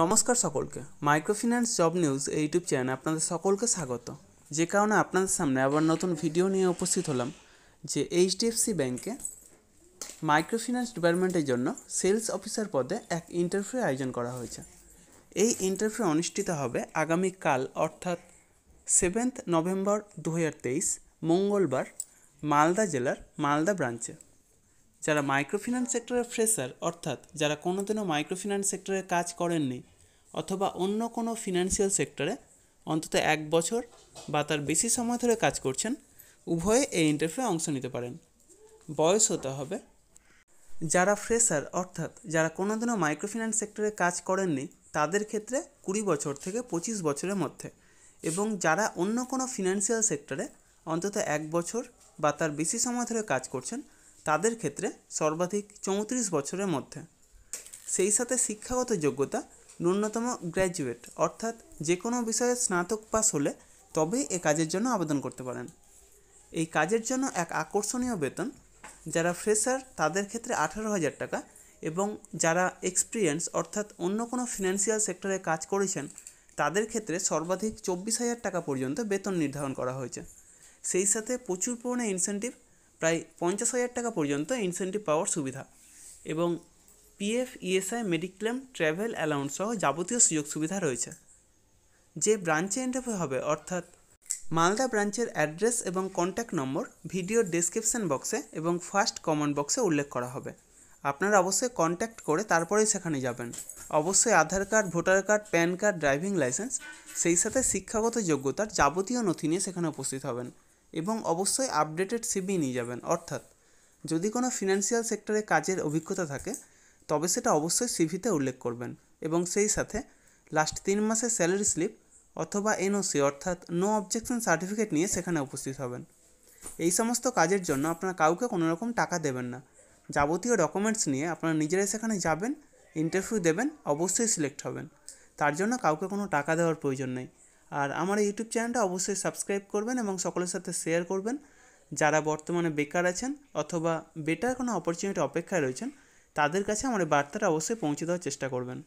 নমস্কার সকলকে microfinance job news YouTube চ্যানেলে আপনাদের সকলকে স্বাগত যে কারণে আপনাদের সামনে আবার নতুন ভিডিও নিয়ে উপস্থিত হলাম যে এইচডিএফসি ব্যাংকে মাইক্রোফিন্যান্স ডিপার্টমেন্টের জন্য সেলস অফিসার পদে এক ইন্টারভিউ আয়োজন করা হয়েছে এই ইন্টারভিউ অনুষ্ঠিত হবে আগামীকাল অর্থাৎ সেভেন্থ নভেম্বর দু মঙ্গলবার মালদা জেলার মালদা ব্রাঞ্চে যারা মাইক্রোফিন্যান্স সেক্টরের ফ্রেশার অর্থাৎ যারা কোনোদিনও মাইক্রোফিন্যান্স সেক্টরে কাজ করেননি অথবা অন্য কোনো ফিনান্সিয়াল সেক্টরে অন্তত এক বছর বা তার বেশি সময় ধরে কাজ করছেন উভয়ে এই ইন্টারভিউ অংশ নিতে পারেন বয়স হতে হবে যারা ফ্রেশার অর্থাৎ যারা কোনোদিনও মাইক্রোফিন্যান্স সেক্টরে কাজ করেননি তাদের ক্ষেত্রে কুড়ি বছর থেকে পঁচিশ বছরের মধ্যে এবং যারা অন্য কোনো ফিনান্সিয়াল সেক্টরে অন্তত এক বছর বা তার বেশি সময় ধরে কাজ করছেন তাদের ক্ষেত্রে সর্বাধিক চৌত্রিশ বছরের মধ্যে সেই সাথে শিক্ষাগত যোগ্যতা ন্যূনতম গ্র্যাজুয়েট অর্থাৎ যে কোনো বিষয়ে স্নাতক পাস হলে তবেই এ কাজের জন্য আবেদন করতে পারেন এই কাজের জন্য এক আকর্ষণীয় বেতন যারা ফ্রেশার তাদের ক্ষেত্রে আঠারো হাজার টাকা এবং যারা এক্সপিরিয়েন্স অর্থাৎ অন্য কোনো ফিনান্সিয়াল সেক্টরে কাজ করেছেন তাদের ক্ষেত্রে সর্বাধিক চব্বিশ হাজার টাকা পর্যন্ত বেতন নির্ধারণ করা হয়েছে সেই সাথে প্রচুর পরিমাণে ইনসেন্টিভ প্রায় পঞ্চাশ হাজার টাকা পর্যন্ত ইনসেন্টিভ পাওয়ার সুবিধা এবং PF ESI mediclaim travel allowance সহ যাবতীয় সুযোগ সুবিধা রয়েছে যে ব্রাঞ্চে ইন্টারভিউ হবে অর্থাৎ মালদা ব্রাঞ্চের অ্যাড্রেস এবং কন্ট্যাক্ট নম্বর ভিডিওর ডিসক্রিপশান বক্সে এবং ফার্স্ট কমেন্ট বক্সে উল্লেখ করা হবে আপনারা অবশ্যই কন্ট্যাক্ট করে তারপরেই সেখানে যাবেন অবশ্যই Aadhaar card voter card PAN card driving licence সেই সাথে শিক্ষাগত যোগ্যতার যাবতীয় নথি নিয়ে সেখানে উপস্থিত হবেন এবং অবশ্যই আপডেটেড সিবি নিয়ে যাবেন অর্থাৎ যদি কোনো ফিনান্সিয়াল সেক্টরে কাজের অভিজ্ঞতা থাকে তবে সেটা অবশ্যই সিভিতে উল্লেখ করবেন এবং সেই সাথে লাস্ট তিন মাসের স্যালারি স্লিপ অথবা এনওসি অর্থাৎ নো অবজেকশন সার্টিফিকেট নিয়ে সেখানে উপস্থিত হবেন এই সমস্ত কাজের জন্য আপনারা কাউকে কোনো রকম টাকা দেবেন না যাবতীয় ডকুমেন্টস নিয়ে আপনারা নিজেরাই সেখানে যাবেন ইন্টারভিউ দেবেন অবশ্যই সিলেক্ট হবেন তার জন্য কাউকে কোনো টাকা দেওয়ার প্রয়োজন নেই আর আমার ইউটিউব চ্যানেলটা অবশ্যই সাবস্ক্রাইব করবেন এবং সকলের সাথে শেয়ার করবেন যারা বর্তমানে বেকার আছেন অথবা বেটার কোনো অপরচুনিটি অপেক্ষায় রয়েছেন তাদের কাছে আমার বার্তাটা অবশ্যই পৌঁছে দেওয়ার চেষ্টা করবেন